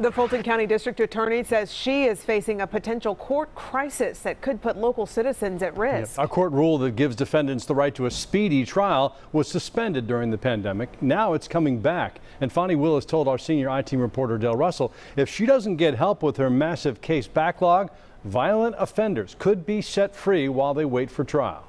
The Fulton County District Attorney says she is facing a potential court crisis that could put local citizens at risk. Yep. A court rule that gives defendants the right to a speedy trial was suspended during the pandemic. Now it's coming back. And Fonnie Willis told our senior I-team reporter Dale Russell if she doesn't get help with her massive case backlog, violent offenders could be set free while they wait for trial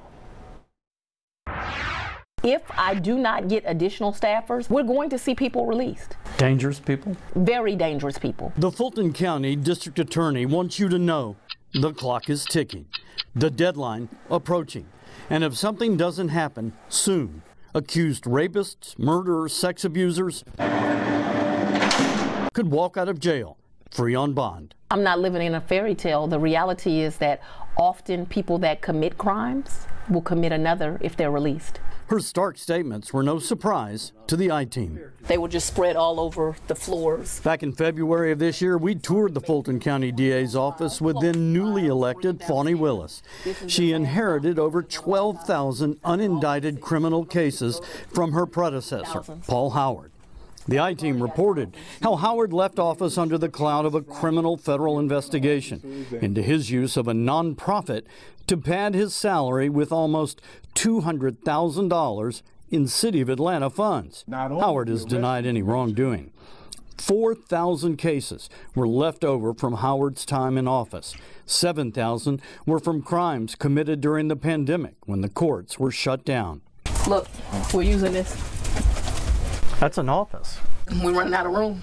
if I do not get additional staffers, we're going to see people released. Dangerous people? Very dangerous people. The Fulton County District Attorney wants you to know the clock is ticking, the deadline approaching, and if something doesn't happen soon, accused rapists, murderers, sex abusers could walk out of jail free on bond. I'm not living in a fairy tale. The reality is that often people that commit crimes will commit another if they're released. Her stark statements were no surprise to the I team. They were just spread all over the floors. Back in February of this year, we toured the Fulton County DA's office with then newly elected Fawnie Willis. She inherited over 12,000 unindicted criminal cases from her predecessor, Paul Howard. The I team reported how Howard left office under the cloud of a criminal federal investigation into his use of a nonprofit to pad his salary with almost $200,000 in City of Atlanta funds. Howard has denied any wrongdoing. 4,000 cases were left over from Howard's time in office. 7,000 were from crimes committed during the pandemic when the courts were shut down. Look, we're using this that's an office. We're running out of room.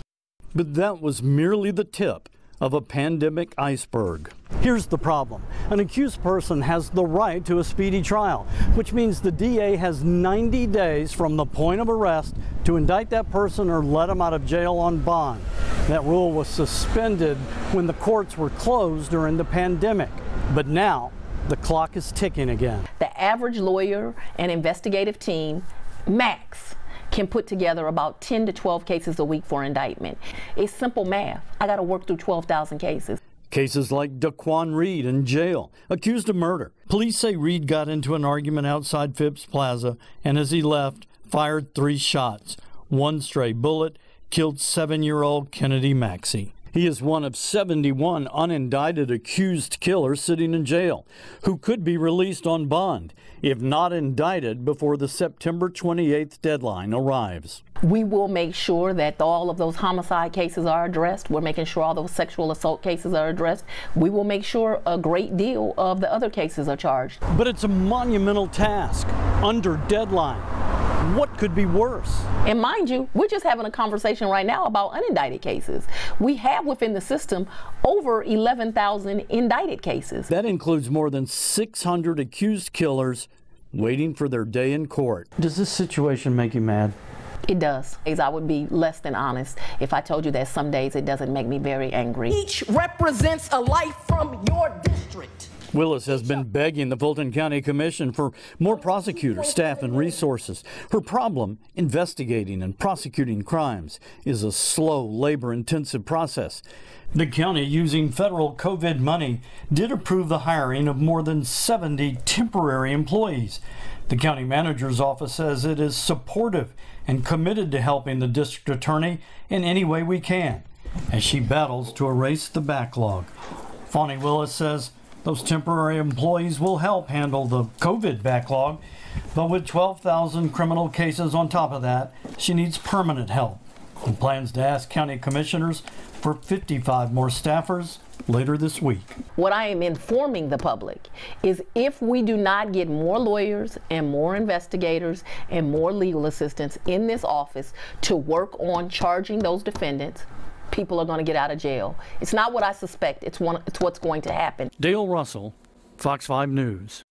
But that was merely the tip of a pandemic iceberg. Here's the problem. An accused person has the right to a speedy trial, which means the DA has 90 days from the point of arrest to indict that person or let him out of jail on bond. That rule was suspended when the courts were closed during the pandemic. But now the clock is ticking again. The average lawyer and investigative team max can put together about 10 to 12 cases a week for indictment. It's simple math. I got to work through 12,000 cases. Cases like Daquan Reed in jail, accused of murder. Police say Reed got into an argument outside Phipps Plaza and as he left, fired three shots. One stray bullet killed seven year old Kennedy Maxey. He is one of 71 unindicted accused killers sitting in jail who could be released on bond if not indicted before the September 28th deadline arrives. We will make sure that all of those homicide cases are addressed. We're making sure all those sexual assault cases are addressed. We will make sure a great deal of the other cases are charged. But it's a monumental task under deadline what could be worse? And mind you, we're just having a conversation right now about unindicted cases. We have within the system over 11,000 indicted cases. That includes more than 600 accused killers waiting for their day in court. Does this situation make you mad? It does. I would be less than honest if I told you that some days it doesn't make me very angry. Each represents a life from your district. Willis has been begging the Fulton County Commission for more prosecutors, staff, and resources. Her problem, investigating and prosecuting crimes, is a slow, labor intensive process. The county, using federal COVID money, did approve the hiring of more than 70 temporary employees. The county manager's office says it is supportive and committed to helping the district attorney in any way we can as she battles to erase the backlog. Fawnie Willis says those temporary employees will help handle the COVID backlog, but with 12,000 criminal cases on top of that, she needs permanent help and plans to ask county commissioners for 55 more staffers later this week. What I am informing the public is if we do not get more lawyers and more investigators and more legal assistants in this office to work on charging those defendants, people are going to get out of jail. It's not what I suspect, it's, one, it's what's going to happen. Dale Russell, Fox 5 News.